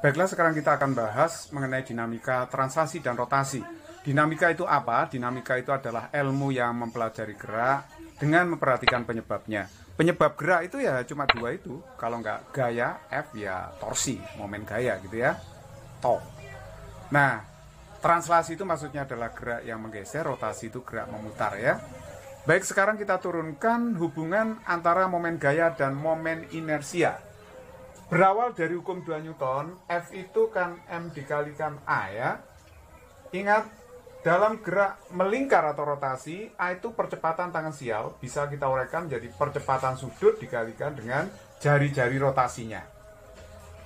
Baiklah sekarang kita akan bahas mengenai dinamika transaksi dan rotasi. Dinamika itu apa? Dinamika itu adalah ilmu yang mempelajari gerak dengan memperhatikan penyebabnya. Penyebab gerak itu ya cuma dua itu. Kalau nggak gaya F ya torsi, momen gaya gitu ya. Tok. Nah, translasi itu maksudnya adalah gerak yang menggeser, rotasi itu gerak memutar ya. Baik, sekarang kita turunkan hubungan antara momen gaya dan momen inersia. Berawal dari hukum 2 Newton, F itu kan M dikalikan A ya. Ingat, dalam gerak melingkar atau rotasi, A itu percepatan tangan sial, bisa kita uraikan menjadi percepatan sudut dikalikan dengan jari-jari rotasinya.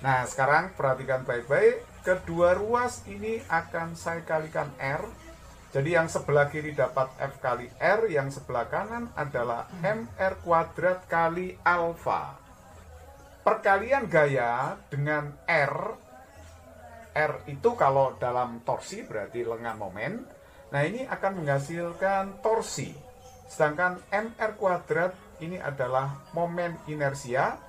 Nah, sekarang perhatikan baik-baik, kedua ruas ini akan saya kalikan R, jadi yang sebelah kiri dapat F kali R, yang sebelah kanan adalah MR kuadrat kali alfa perkalian gaya dengan R R itu kalau dalam torsi berarti lengan momen nah ini akan menghasilkan torsi sedangkan MR kuadrat ini adalah momen inersia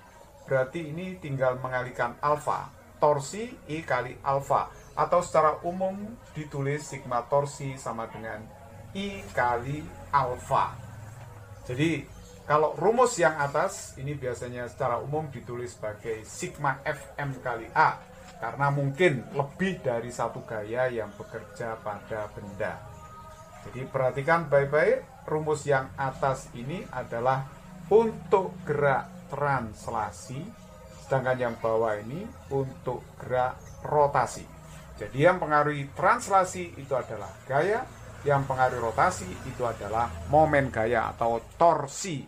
berarti ini tinggal mengalikan alfa torsi I kali alfa atau secara umum ditulis sigma torsi sama dengan I kali alfa jadi kalau rumus yang atas ini biasanya secara umum ditulis sebagai sigma FM kali A karena mungkin lebih dari satu gaya yang bekerja pada benda. Jadi perhatikan baik-baik rumus yang atas ini adalah untuk gerak translasi sedangkan yang bawah ini untuk gerak rotasi. Jadi yang pengaruhi translasi itu adalah gaya, yang pengaruhi rotasi itu adalah momen gaya atau torsi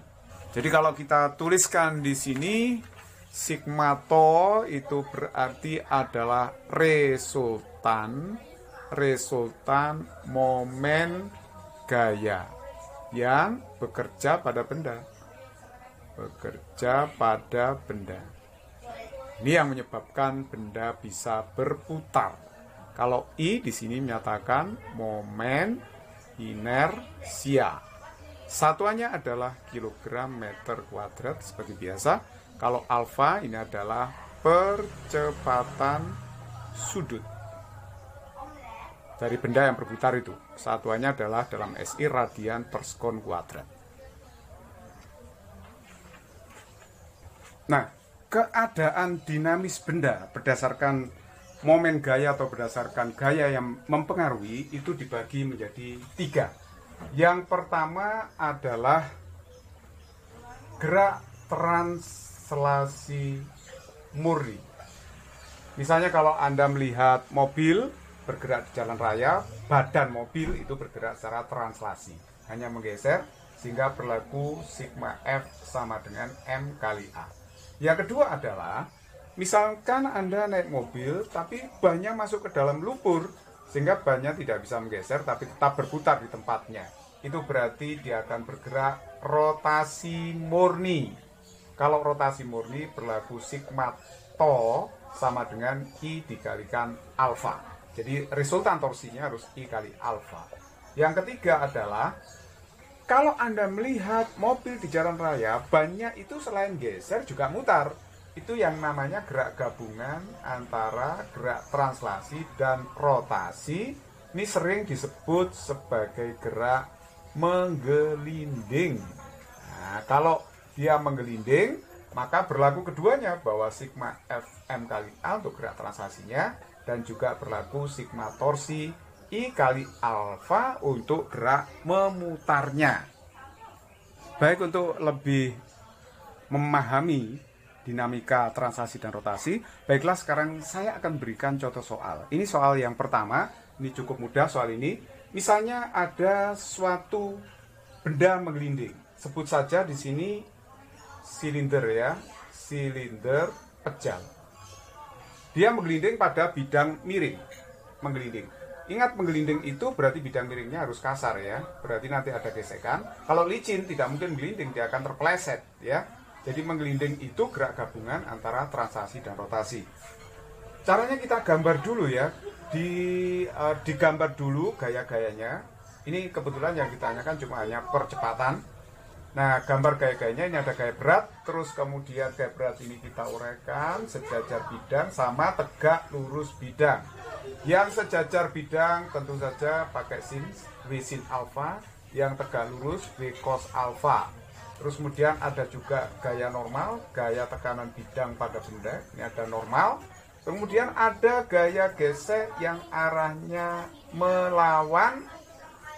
jadi kalau kita tuliskan di sini sigma to itu berarti adalah resultan resultan momen gaya yang bekerja pada benda bekerja pada benda ini yang menyebabkan benda bisa berputar kalau i di sini menyatakan momen inersia Satuannya adalah kilogram meter kuadrat seperti biasa. Kalau alfa ini adalah percepatan sudut dari benda yang berputar itu. Satuannya adalah dalam SI radian per sekon kuadrat. Nah, keadaan dinamis benda berdasarkan momen gaya atau berdasarkan gaya yang mempengaruhi itu dibagi menjadi tiga yang pertama adalah gerak translasi murni. Misalnya kalau Anda melihat mobil bergerak di jalan raya, badan mobil itu bergerak secara translasi, hanya menggeser sehingga berlaku sigma F sama dengan M kali A. Yang kedua adalah misalkan Anda naik mobil tapi banyak masuk ke dalam lumpur, sehingga bannya tidak bisa menggeser tapi tetap berputar di tempatnya itu berarti dia akan bergerak rotasi murni kalau rotasi murni berlaku sigma to sama dengan i dikalikan alfa jadi resultan torsinya harus i kali alfa yang ketiga adalah kalau Anda melihat mobil di jalan raya, bannya itu selain geser juga mutar itu yang namanya gerak gabungan antara gerak translasi dan rotasi. Ini sering disebut sebagai gerak menggelinding. Nah, kalau dia menggelinding, maka berlaku keduanya bahwa sigma Fm kali A untuk gerak translasinya dan juga berlaku sigma torsi I kali alfa untuk gerak memutarnya. Baik untuk lebih memahami dinamika transaksi dan rotasi. Baiklah sekarang saya akan berikan contoh soal. Ini soal yang pertama, ini cukup mudah soal ini. Misalnya ada suatu benda menggelinding. Sebut saja di sini silinder ya, silinder pejal. Dia menggelinding pada bidang miring, menggelinding. Ingat menggelinding itu berarti bidang miringnya harus kasar ya. Berarti nanti ada gesekan. Kalau licin tidak mungkin menggelinding, dia akan terpleset ya. Jadi menggelinding itu gerak gabungan antara transaksi dan rotasi. Caranya kita gambar dulu ya, di uh, digambar dulu gaya-gayanya. Ini kebetulan yang ditanyakan cuma hanya percepatan. Nah, gambar gaya-gayanya ini ada gaya berat, terus kemudian gaya berat ini kita uraikan sejajar bidang sama tegak lurus bidang. Yang sejajar bidang tentu saja pakai sin, V sin alpha, yang tegak lurus V cos alfa. Terus kemudian ada juga gaya normal, gaya tekanan bidang pada benda, ini ada normal. Kemudian ada gaya gesek yang arahnya melawan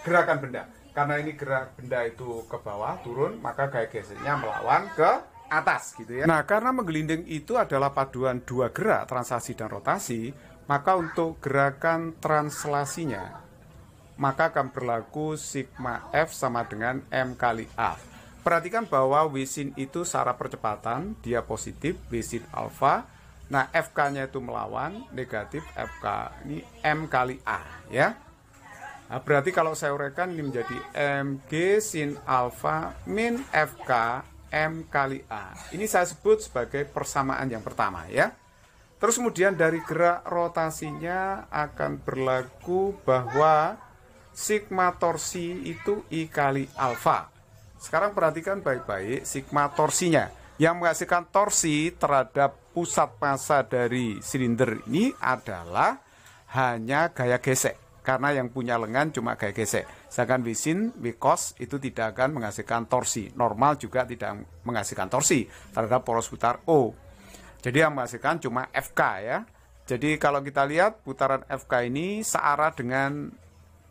gerakan benda. Karena ini gerak benda itu ke bawah turun, maka gaya geseknya melawan ke atas gitu ya. Nah, karena menggelinding itu adalah paduan dua gerak, translasi dan rotasi, maka untuk gerakan translasinya maka akan berlaku sigma F sama dengan M kali A. Perhatikan bahwa Wisin itu secara percepatan, dia positif, Wisin alfa. Nah, FK-nya itu melawan, negatif FK. Ini M kali A, ya. Nah, berarti kalau saya uraikan ini menjadi MG sin alfa min FK M kali A. Ini saya sebut sebagai persamaan yang pertama, ya. Terus kemudian dari gerak rotasinya akan berlaku bahwa sigma torsi itu I kali alfa. Sekarang perhatikan baik-baik sigma torsinya. Yang menghasilkan torsi terhadap pusat massa dari silinder ini adalah hanya gaya gesek. Karena yang punya lengan cuma gaya gesek. Sedangkan wisin, wikos itu tidak akan menghasilkan torsi. Normal juga tidak menghasilkan torsi terhadap poros putar O. Jadi yang menghasilkan cuma FK ya. Jadi kalau kita lihat putaran FK ini searah dengan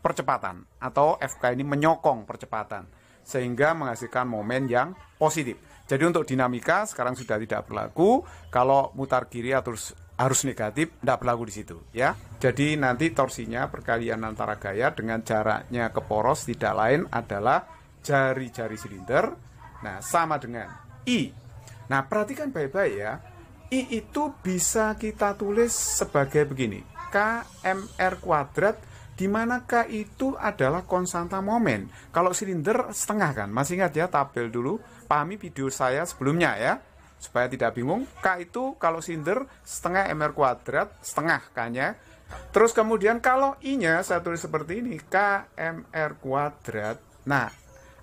percepatan atau FK ini menyokong percepatan sehingga menghasilkan momen yang positif. Jadi untuk dinamika sekarang sudah tidak berlaku. Kalau mutar kiri atau arus negatif tidak berlaku di situ ya. Jadi nanti torsinya perkalian antara gaya dengan jaraknya ke poros tidak lain adalah jari-jari silinder. Nah, sama dengan I. Nah, perhatikan baik-baik ya. I itu bisa kita tulis sebagai begini. KMR kuadrat di manakah itu adalah konstanta momen. Kalau silinder setengah kan, masih ingat ya tabel dulu, pahami video saya sebelumnya ya. Supaya tidak bingung, K itu kalau silinder setengah MR kuadrat, setengah K-nya. Terus kemudian kalau I-nya saya tulis seperti ini, k mr kuadrat. Nah,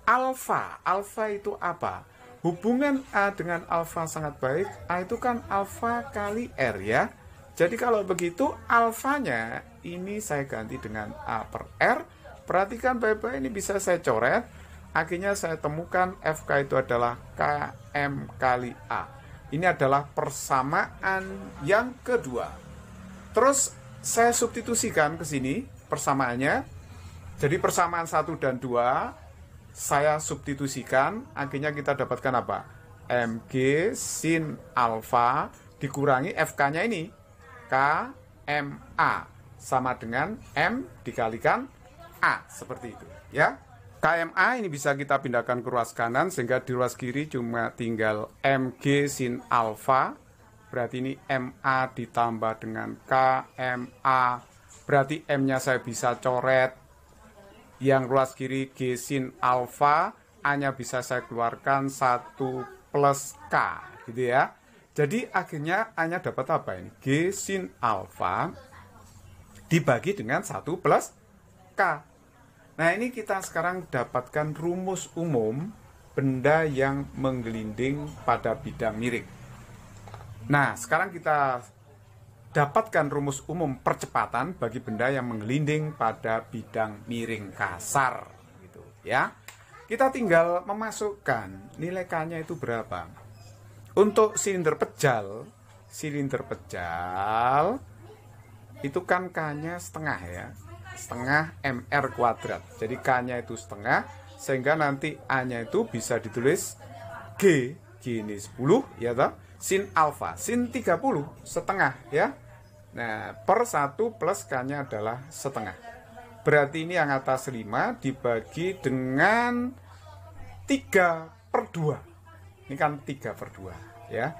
alfa, alfa itu apa? Hubungan A dengan alfa sangat baik, A itu kan alfa kali R ya. Jadi kalau begitu alfanya ini saya ganti dengan A per R. Perhatikan baik-baik ini bisa saya coret. Akhirnya saya temukan FK itu adalah KM kali A. Ini adalah persamaan yang kedua. Terus saya substitusikan ke sini persamaannya. Jadi persamaan 1 dan 2 saya substitusikan, akhirnya kita dapatkan apa? MG sin alfa dikurangi FK-nya ini KMA sama dengan M dikalikan A seperti itu ya. KMA ini bisa kita pindahkan ke ruas kanan sehingga di ruas kiri cuma tinggal MG sin alfa berarti ini MA ditambah dengan KMA berarti M-nya saya bisa coret yang ruas kiri G sin alfa A-nya bisa saya keluarkan 1 plus K gitu ya jadi akhirnya hanya dapat apa ini? G sin alfa dibagi dengan 1 plus K. Nah ini kita sekarang dapatkan rumus umum benda yang menggelinding pada bidang miring. Nah sekarang kita dapatkan rumus umum percepatan bagi benda yang menggelinding pada bidang miring kasar gitu ya. Kita tinggal memasukkan nilai k-nya itu berapa. Untuk silinder pejal, silinder pejal itu kan K-nya setengah ya. Setengah MR kuadrat. Jadi K-nya itu setengah sehingga nanti A-nya itu bisa ditulis G. G ini 10 ya toh. Sin alfa, sin 30 setengah ya. Nah, per 1 plus K-nya adalah setengah. Berarti ini yang atas 5 dibagi dengan 3 per 2 ini kan 3 per 2 ya.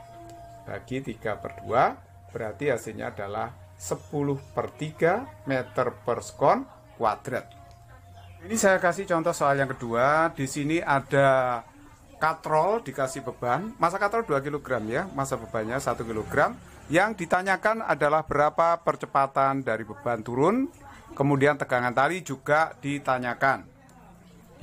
Bagi 3 per 2 berarti hasilnya adalah 10 per 3 meter per skon kuadrat. Ini saya kasih contoh soal yang kedua. Di sini ada katrol dikasih beban. Masa katrol 2 kg ya, masa bebannya 1 kg. Yang ditanyakan adalah berapa percepatan dari beban turun, kemudian tegangan tali juga ditanyakan.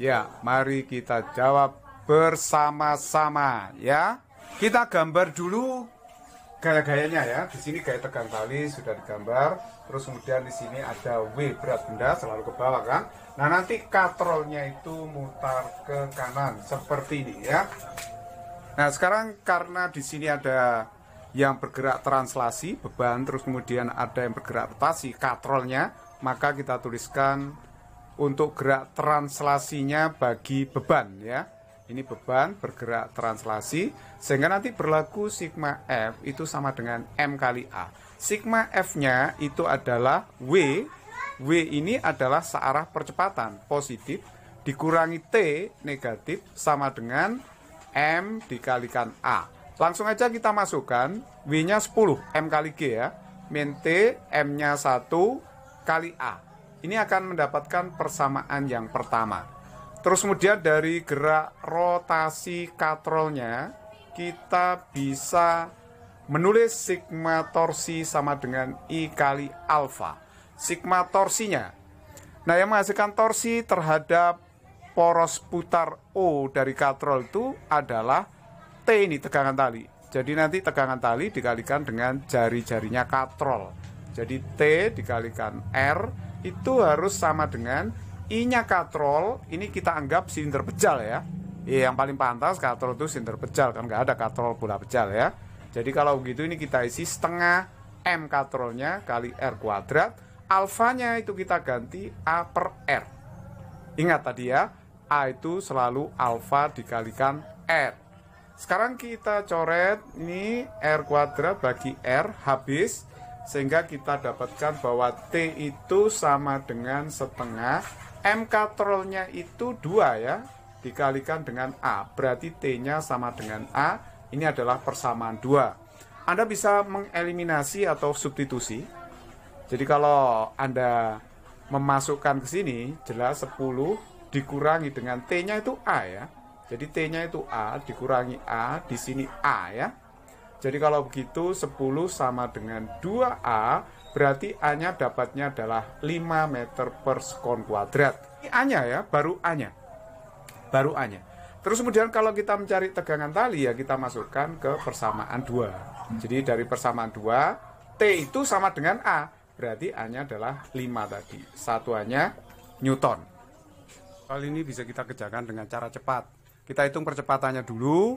Ya, mari kita jawab bersama-sama ya. Kita gambar dulu gaya-gayanya ya. Di sini gaya tegang tali sudah digambar. Terus kemudian di sini ada W berat benda selalu ke bawah kan. Nah nanti katrolnya itu mutar ke kanan seperti ini ya. Nah sekarang karena di sini ada yang bergerak translasi beban terus kemudian ada yang bergerak rotasi katrolnya maka kita tuliskan untuk gerak translasinya bagi beban ya ini beban bergerak translasi sehingga nanti berlaku sigma F itu sama dengan M kali A. Sigma F-nya itu adalah W. W ini adalah searah percepatan positif dikurangi T negatif sama dengan M dikalikan A. Langsung aja kita masukkan W-nya 10, M kali G ya. Min T, M-nya 1 kali A. Ini akan mendapatkan persamaan yang pertama. Terus kemudian dari gerak rotasi katrolnya kita bisa menulis sigma torsi sama dengan I kali alfa. Sigma torsinya. Nah, yang menghasilkan torsi terhadap poros putar O dari katrol itu adalah T ini tegangan tali. Jadi nanti tegangan tali dikalikan dengan jari-jarinya katrol. Jadi T dikalikan R itu harus sama dengan I-nya katrol, ini kita anggap silinder pecal ya. ya yang paling pantas katrol itu silinder pecal, kan nggak ada katrol bola pecal ya. Jadi kalau begitu ini kita isi setengah M katrolnya kali R kuadrat. Alfanya itu kita ganti A per R. Ingat tadi ya, A itu selalu alfa dikalikan R. Sekarang kita coret ini R kuadrat bagi R habis sehingga kita dapatkan bahwa T itu sama dengan setengah MK trollnya itu dua ya dikalikan dengan A berarti T-nya sama dengan A ini adalah persamaan dua. Anda bisa mengeliminasi atau substitusi jadi kalau Anda memasukkan ke sini jelas 10 dikurangi dengan T-nya itu A ya jadi T-nya itu A dikurangi A di sini A ya jadi kalau begitu 10 sama dengan 2A berarti A-nya dapatnya adalah 5 meter per sekon kuadrat. Ini A-nya ya, baru A-nya. Baru A-nya. Terus kemudian kalau kita mencari tegangan tali ya kita masukkan ke persamaan 2. Jadi dari persamaan 2, T itu sama dengan A. Berarti A-nya adalah 5 tadi. Satuannya Newton. kali ini bisa kita kerjakan dengan cara cepat. Kita hitung percepatannya dulu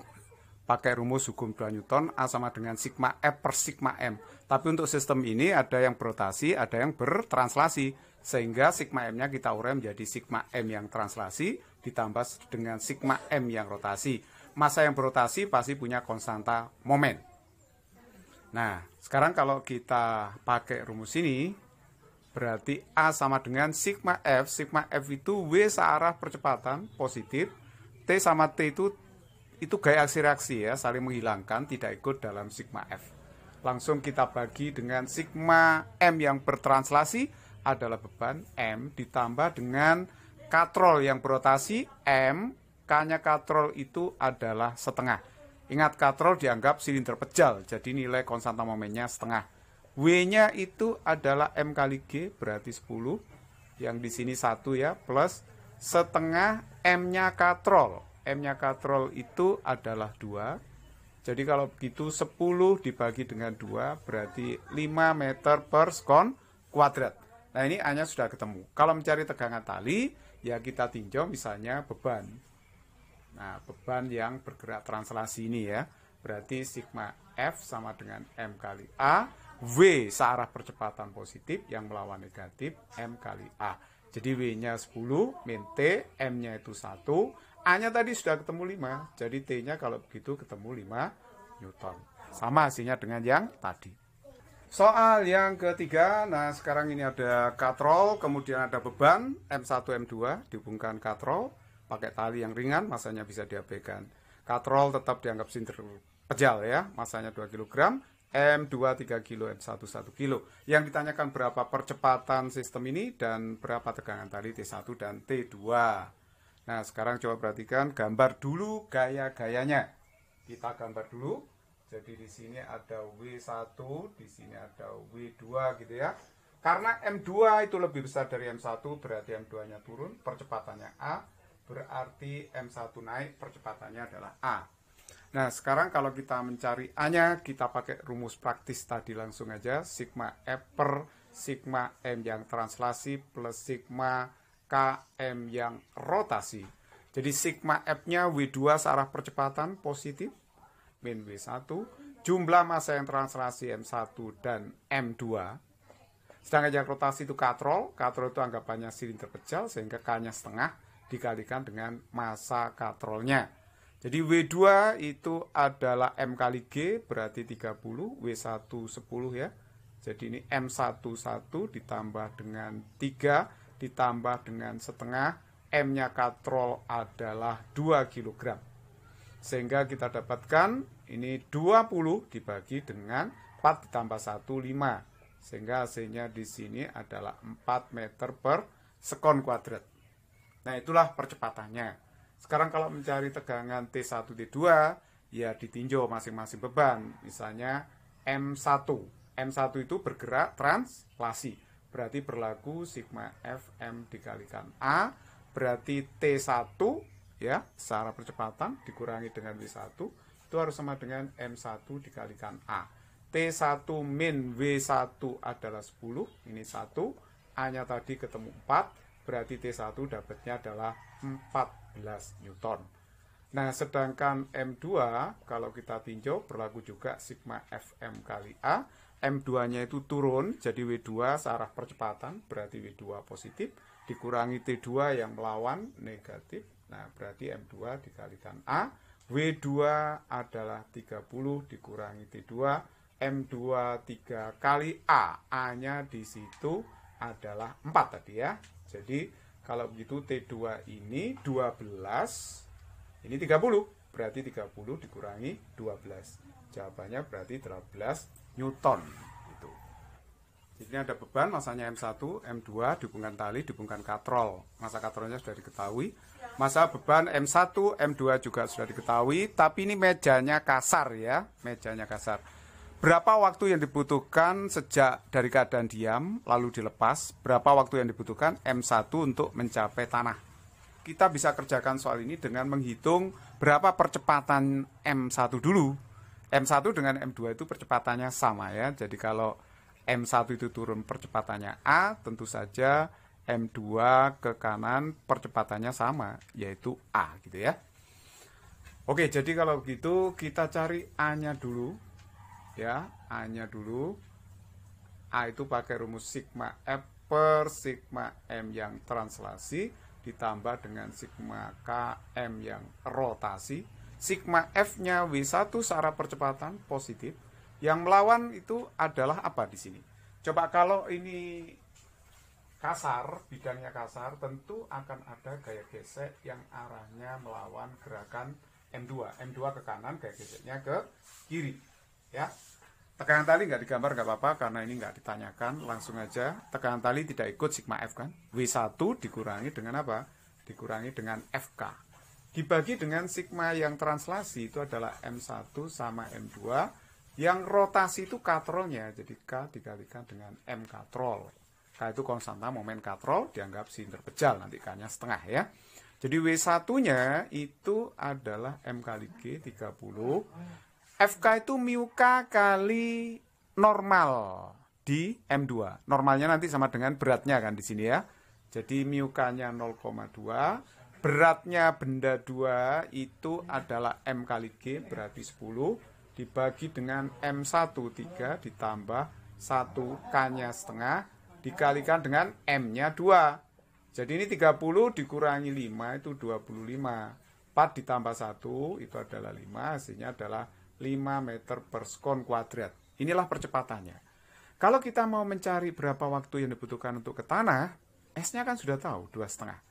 pakai rumus hukum 2 Newton A sama dengan sigma F per sigma M. Tapi untuk sistem ini ada yang berotasi, ada yang bertranslasi. Sehingga sigma M-nya kita urai menjadi sigma M yang translasi ditambah dengan sigma M yang rotasi. Masa yang berotasi pasti punya konstanta momen. Nah, sekarang kalau kita pakai rumus ini, berarti A sama dengan sigma F. Sigma F itu W searah percepatan positif, T sama T itu itu gaya aksi reaksi ya, saling menghilangkan, tidak ikut dalam sigma F. Langsung kita bagi dengan sigma M yang bertranslasi adalah beban M ditambah dengan katrol yang berotasi M, K-nya katrol itu adalah setengah. Ingat katrol dianggap silinder pejal, jadi nilai konstanta momennya setengah. W-nya itu adalah M kali G, berarti 10. Yang di sini satu ya, plus setengah M-nya katrol. M-nya katrol itu adalah 2 jadi kalau begitu 10 dibagi dengan 2 berarti 5 meter per skon kuadrat. Nah ini hanya sudah ketemu. Kalau mencari tegangan tali, ya kita tinjau misalnya beban. Nah beban yang bergerak translasi ini ya. Berarti sigma F sama dengan M kali A. W searah percepatan positif yang melawan negatif M kali A. Jadi W-nya 10, min T, M-nya itu 1, A-nya tadi sudah ketemu 5, jadi T-nya kalau begitu ketemu 5 Newton. Sama hasilnya dengan yang tadi. Soal yang ketiga, nah sekarang ini ada katrol, kemudian ada beban M1, M2, dihubungkan katrol, pakai tali yang ringan, masanya bisa diabaikan. Katrol tetap dianggap sinter pejal ya, masanya 2 kg, M2 3 kg, M1 1 kg. Yang ditanyakan berapa percepatan sistem ini dan berapa tegangan tali T1 dan T2. Nah, sekarang coba perhatikan gambar dulu gaya-gayanya. Kita gambar dulu. Jadi di sini ada W1, di sini ada W2 gitu ya. Karena M2 itu lebih besar dari M1, berarti M2-nya turun, percepatannya A, berarti M1 naik, percepatannya adalah A. Nah, sekarang kalau kita mencari A-nya, kita pakai rumus praktis tadi langsung aja. Sigma F per sigma M yang translasi plus sigma KM yang rotasi. Jadi sigma F-nya W2 searah percepatan positif, min W1, jumlah masa yang translasi M1 dan M2. Sedangkan yang rotasi itu katrol, katrol itu anggapannya silinder pecel, sehingga K-nya setengah dikalikan dengan masa katrolnya. Jadi W2 itu adalah M kali G, berarti 30, W1 10 ya. Jadi ini M11 ditambah dengan 3, ditambah dengan setengah M-nya katrol adalah 2 kg. Sehingga kita dapatkan ini 20 dibagi dengan 4 ditambah 1, 5. Sehingga hasilnya di sini adalah 4 meter per sekon kuadrat. Nah itulah percepatannya. Sekarang kalau mencari tegangan T1, T2, ya ditinjau masing-masing beban. Misalnya M1. M1 itu bergerak translasi berarti berlaku sigma Fm dikalikan A berarti T1 ya secara percepatan dikurangi dengan W1 itu harus sama dengan M1 dikalikan A T1 min W1 adalah 10 ini 1 A nya tadi ketemu 4 berarti T1 dapatnya adalah 14 Newton Nah sedangkan M2 kalau kita tinjau berlaku juga sigma Fm kali A M2-nya itu turun jadi W2 searah percepatan berarti W2 positif dikurangi T2 yang melawan negatif. Nah, berarti M2 dikalikan A. W2 adalah 30 dikurangi T2. M2 3 kali A. A-nya di situ adalah 4 tadi ya. Jadi, kalau begitu T2 ini 12, ini 30. Berarti 30 dikurangi 12. Jawabannya berarti 12 Newton itu. Jadi ini ada beban masanya M1, M2 dihubungkan tali, dihubungkan katrol. Masa katrolnya sudah diketahui. Masa beban M1, M2 juga sudah diketahui, tapi ini mejanya kasar ya, mejanya kasar. Berapa waktu yang dibutuhkan sejak dari keadaan diam lalu dilepas? Berapa waktu yang dibutuhkan M1 untuk mencapai tanah? Kita bisa kerjakan soal ini dengan menghitung berapa percepatan M1 dulu M1 dengan M2 itu percepatannya sama ya. Jadi kalau M1 itu turun percepatannya A, tentu saja M2 ke kanan percepatannya sama, yaitu A gitu ya. Oke, jadi kalau begitu kita cari A-nya dulu. Ya, A-nya dulu. A itu pakai rumus sigma F per sigma M yang translasi ditambah dengan sigma KM yang rotasi sigma F-nya W1 secara percepatan positif. Yang melawan itu adalah apa di sini? Coba kalau ini kasar, bidangnya kasar, tentu akan ada gaya gesek yang arahnya melawan gerakan M2. M2 ke kanan, gaya geseknya ke kiri. Ya, Tekanan tali nggak digambar nggak apa-apa karena ini nggak ditanyakan, langsung aja. Tekanan tali tidak ikut sigma F kan? W1 dikurangi dengan apa? Dikurangi dengan FK dibagi dengan sigma yang translasi itu adalah M1 sama M2 yang rotasi itu katrolnya jadi K dikalikan dengan M katrol K itu konstanta momen katrol dianggap silinder pejal nanti K-nya setengah ya jadi W1 nya itu adalah M kali G 30 FK itu mu K kali normal di M2 normalnya nanti sama dengan beratnya kan di sini ya jadi mu K nya 0,2 beratnya benda dua itu adalah M kali G berarti 10 dibagi dengan M1 3 ditambah 1 K-nya setengah dikalikan dengan M-nya 2. Jadi ini 30 dikurangi 5 itu 25. 4 ditambah 1 itu adalah 5 hasilnya adalah 5 meter per sekon kuadrat. Inilah percepatannya. Kalau kita mau mencari berapa waktu yang dibutuhkan untuk ke tanah, S-nya kan sudah tahu, dua setengah.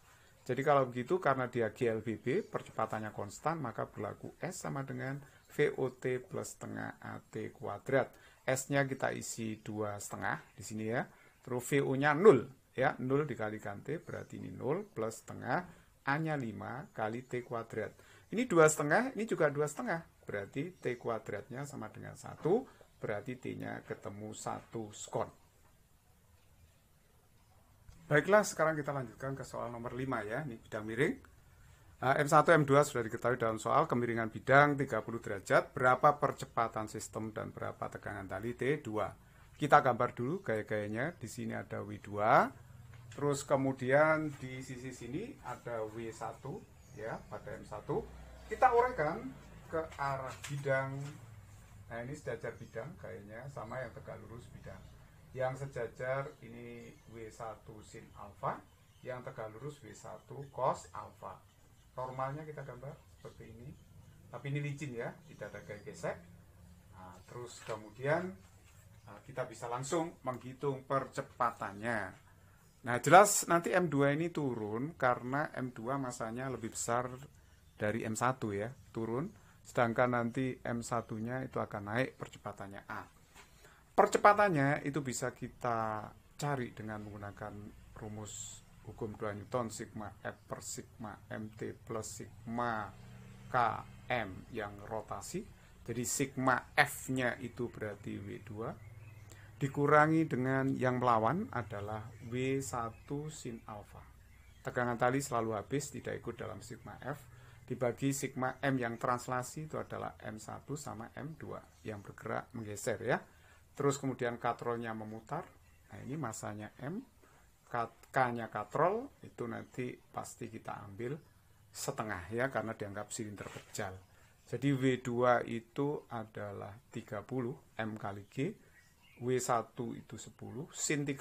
Jadi kalau begitu karena dia GLBB percepatannya konstan maka berlaku S sama dengan VOT plus setengah AT kuadrat. S-nya kita isi dua setengah di sini ya. Terus VO-nya 0 ya. 0 dikalikan T berarti ini 0 plus setengah A-nya 5 kali T kuadrat. Ini dua setengah, ini juga dua setengah. Berarti T kuadratnya sama dengan satu berarti T-nya ketemu satu skon. Baiklah, sekarang kita lanjutkan ke soal nomor 5 ya, ini bidang miring. M1, nah, M2 sudah diketahui dalam soal kemiringan bidang 30 derajat, berapa percepatan sistem dan berapa tegangan tali T2. Kita gambar dulu gaya-gayanya, di sini ada W2, terus kemudian di sisi sini ada W1 ya pada M1. Kita uraikan ke arah bidang, nah ini sejajar bidang kayaknya sama yang tegak lurus bidang yang sejajar ini W1 sin alfa yang tegak lurus W1 cos alfa normalnya kita gambar seperti ini tapi ini licin ya tidak ada gaya gesek nah, terus kemudian eh, kita bisa langsung menghitung percepatannya Nah, jelas nanti M2 ini turun karena M2 masanya lebih besar dari M1 ya, turun. Sedangkan nanti M1-nya itu akan naik percepatannya A percepatannya itu bisa kita cari dengan menggunakan rumus hukum 2 Newton sigma F per sigma MT plus sigma KM yang rotasi jadi sigma F-nya itu berarti W2 dikurangi dengan yang melawan adalah W1 sin alpha. Tegangan tali selalu habis, tidak ikut dalam sigma F. Dibagi sigma M yang translasi itu adalah M1 sama M2 yang bergerak menggeser ya terus kemudian katrolnya memutar nah ini masanya M K-nya katrol itu nanti pasti kita ambil setengah ya karena dianggap silinder pejal jadi W2 itu adalah 30 M kali G W1 itu 10 Sin 30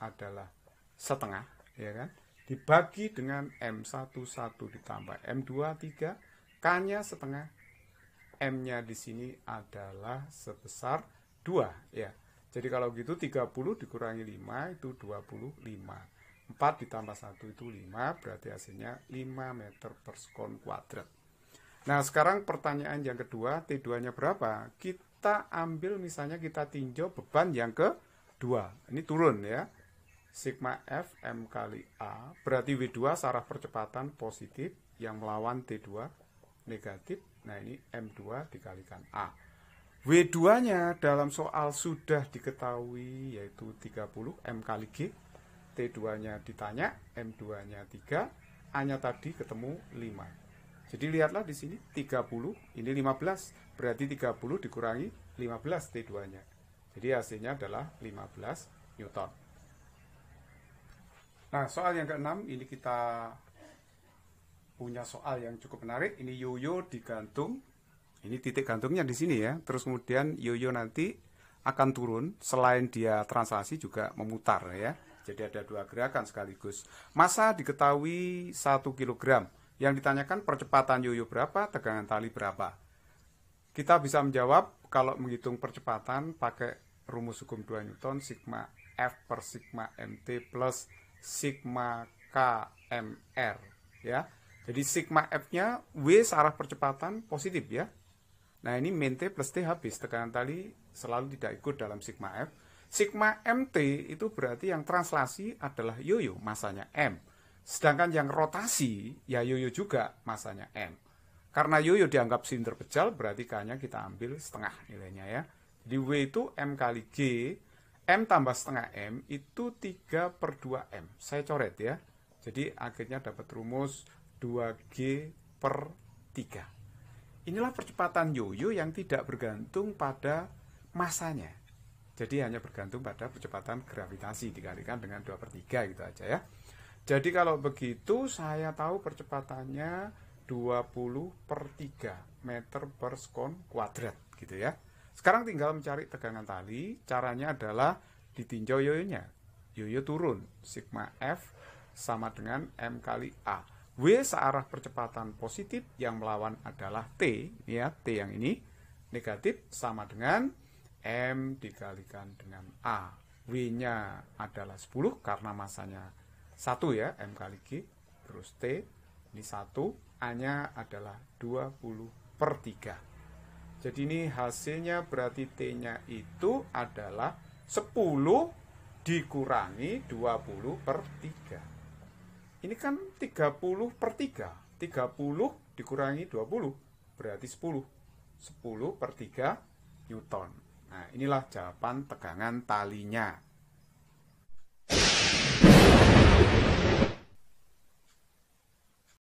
adalah setengah ya kan dibagi dengan M11 ditambah M23 K-nya setengah M-nya di sini adalah sebesar 2 ya. Jadi kalau gitu 30 dikurangi 5 itu 25. 4 ditambah 1 itu 5, berarti hasilnya 5 meter per sekon kuadrat. Nah, sekarang pertanyaan yang kedua, T2-nya berapa? Kita ambil misalnya kita tinjau beban yang ke 2. Ini turun ya. Sigma F M kali A, berarti W2 saraf percepatan positif yang melawan T2 negatif. Nah, ini M2 dikalikan A. W2-nya dalam soal sudah diketahui yaitu 30 M kali G. T2-nya ditanya, M2-nya 3, A-nya tadi ketemu 5. Jadi lihatlah di sini 30, ini 15, berarti 30 dikurangi 15 T2-nya. Jadi hasilnya adalah 15 Newton. Nah, soal yang keenam ini kita punya soal yang cukup menarik. Ini yoyo digantung ini titik gantungnya di sini ya. Terus kemudian yoyo nanti akan turun selain dia translasi juga memutar ya. Jadi ada dua gerakan sekaligus. Masa diketahui 1 kg. Yang ditanyakan percepatan yoyo berapa, tegangan tali berapa. Kita bisa menjawab kalau menghitung percepatan pakai rumus hukum 2 Newton sigma F per sigma MT plus sigma KMR ya. Jadi sigma F-nya W searah percepatan positif ya. Nah ini min T plus T habis, tekanan tali selalu tidak ikut dalam sigma F. Sigma MT itu berarti yang translasi adalah yoyo, masanya M. Sedangkan yang rotasi, ya yoyo juga masanya M. Karena yoyo dianggap silinder pejal, berarti k kita ambil setengah nilainya ya. Jadi W itu M kali G, M tambah setengah M itu 3 per 2 M. Saya coret ya. Jadi akhirnya dapat rumus 2G per 3. Inilah percepatan yoyo yang tidak bergantung pada masanya. Jadi hanya bergantung pada percepatan gravitasi dikalikan dengan 2 per 3 gitu aja ya. Jadi kalau begitu saya tahu percepatannya 20 per 3 meter per sekon kuadrat gitu ya. Sekarang tinggal mencari tegangan tali. Caranya adalah ditinjau yoyonya. Yoyo turun. Sigma F sama dengan M kali A W searah percepatan positif yang melawan adalah T, ya T yang ini negatif sama dengan M dikalikan dengan A. W-nya adalah 10 karena masanya 1 ya, M kali G, terus T, ini 1, A-nya adalah 20 per 3. Jadi ini hasilnya berarti T-nya itu adalah 10 dikurangi 20 per 3. Ini kan 30 per 3. 30 dikurangi 20 berarti 10. 10 per 3 Newton. Nah, inilah jawaban tegangan talinya.